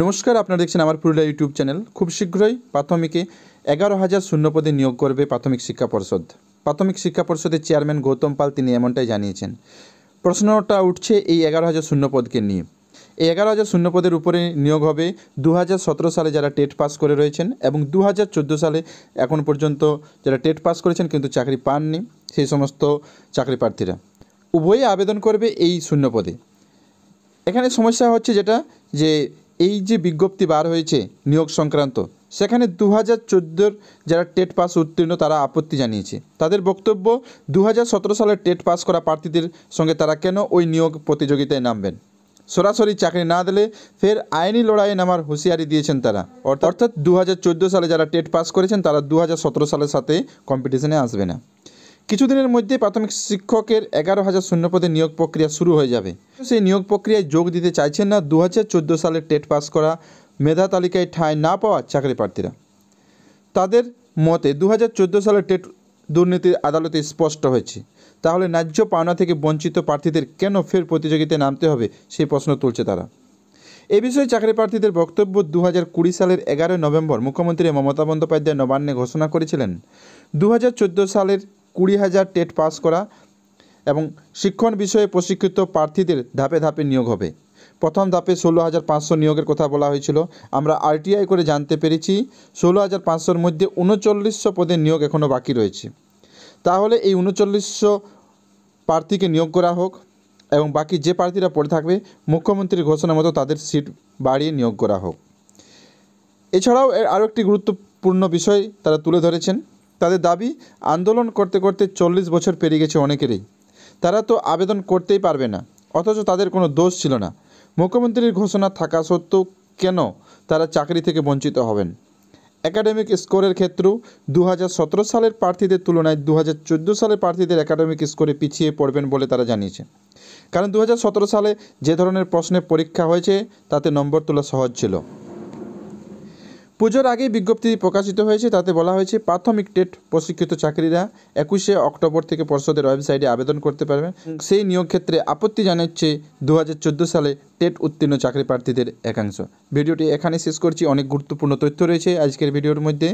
নমস্কার আপনারা দেখছেন আমার পুরুলিয়া ইউটিউব চ্যানেল খুব শীঘ্রই প্রাথমিকে এগারো হাজার শূন্যপদে নিয়োগ করবে প্রাথমিক শিক্ষা পর্ষদ প্রাথমিক শিক্ষা পর্ষদের চেয়ারম্যান গৌতম পাল তিনি এমনটাই জানিয়েছেন প্রশ্নটা উঠছে এই এগারো হাজার শূন্যপদকে নিয়ে এই এগারো হাজার শূন্যপদের উপরে নিয়োগ হবে দু সালে যারা টেট পাস করে রয়েছেন এবং দু সালে এখন পর্যন্ত যারা টেট পাস করেছেন কিন্তু চাকরি পাননি সেই সমস্ত চাকরি প্রার্থীরা উভয়ে আবেদন করবে এই শূন্যপদে এখানে সমস্যা হচ্ছে যেটা যে এই যে বিজ্ঞপ্তি বার হয়েছে নিয়োগ সংক্রান্ত সেখানে দু হাজার চোদ্দোর যারা টেট পাস উত্তীর্ণ তারা আপত্তি জানিয়েছে তাদের বক্তব্য দু সালে টেট পাস করা প্রার্থীদের সঙ্গে তারা কেন ওই নিয়োগ প্রতিযোগিতায় নামবেন সরাসরি চাকরি না দিলে ফের আইনি লড়াইয়ে নামার হুঁশিয়ারি দিয়েছেন তারা অর্থাৎ দু সালে যারা টেট পাস করেছেন তারা দু সালের সাথে কম্পিটিশনে আসবে না কিছুদিনের মধ্যে প্রাথমিক শিক্ষকের এগারো হাজার শূন্যপদে নিয়োগ প্রক্রিয়া শুরু হয়ে যাবে সেই নিয়োগ প্রক্রিয়ায় যোগ দিতে চাইছেন না দু হাজার সালে টেট পাস করা মেধা তালিকায় ঠাঁই না পাওয়া চাকরি প্রার্থীরা তাদের মতে দু হাজার সালে টেট দুর্নীতির আদালতে স্পষ্ট হয়েছে তাহলে ন্যায্য পাওনা থেকে বঞ্চিত প্রার্থীদের কেন ফের প্রতিযোগিতায় নামতে হবে সেই প্রশ্ন তুলছে তারা এ বিষয়ে চাকরি প্রার্থীদের বক্তব্য দু হাজার সালের এগারোই নভেম্বর মুখ্যমন্ত্রী মমতা বন্দ্যোপাধ্যায় নবান্নে ঘোষণা করেছিলেন দু সালের কুড়ি হাজার টেট পাস করা এবং শিক্ষণ বিষয়ে প্রশিক্ষিত প্রার্থীদের ধাপে ধাপে নিয়োগ হবে প্রথম ধাপে ষোলো হাজার পাঁচশো নিয়োগের কথা বলা হয়েছিল আমরা আরটিআই করে জানতে পেরেছি ষোলো হাজার পাঁচশোর মধ্যে উনচল্লিশশো পদের নিয়োগ এখনও বাকি রয়েছে তাহলে এই উনচল্লিশশো প্রার্থীকে নিয়োগ করা হোক এবং বাকি যে প্রার্থীরা পড়ে থাকবে মুখ্যমন্ত্রীর ঘোষণা মতো তাদের সিট বাড়িয়ে নিয়োগ করা হোক এছাড়াও আরও একটি গুরুত্বপূর্ণ বিষয় তারা তুলে ধরেছেন তাদের দাবি আন্দোলন করতে করতে চল্লিশ বছর পেরিয়ে গেছে অনেকেরই তারা তো আবেদন করতেই পারবে না অথচ তাদের কোনো দোষ ছিল না মুখ্যমন্ত্রীর ঘোষণা থাকা সত্ত্বেও কেন তারা চাকরি থেকে বঞ্চিত হবেন একাডেমিক স্কোরের ক্ষেত্রেও দু সালের প্রার্থীদের তুলনায় দু সালের প্রার্থীদের একাডেমিক স্কোরে পিছিয়ে পড়বেন বলে তারা জানিয়েছে কারণ দু সালে যে ধরনের প্রশ্নে পরীক্ষা হয়েছে তাতে নম্বর তোলা সহজ ছিল পুজোর আগেই বিজ্ঞপ্তি প্রকাশিত হয়েছে তাতে বলা হয়েছে প্রাথমিক টেট প্রশিক্ষিত চাকরিরা একুশে অক্টোবর থেকে পর্ষদের ওয়েবসাইটে আবেদন করতে পারবেন সেই নিয়োগ ক্ষেত্রে আপত্তি জানাচ্ছে দু সালে টেট উত্তীর্ণ চাকরি প্রার্থীদের একাংশ ভিডিওটি এখানে শেষ করছি অনেক গুরুত্বপূর্ণ তথ্য রয়েছে আজকের ভিডিওর মধ্যে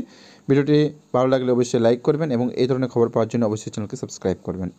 ভিডিওটি ভালো লাগলে অবশ্যই লাইক করবেন এবং এই ধরনের খবর পাওয়ার জন্য অবশ্যই চ্যানেলকে সাবস্ক্রাইব করবেন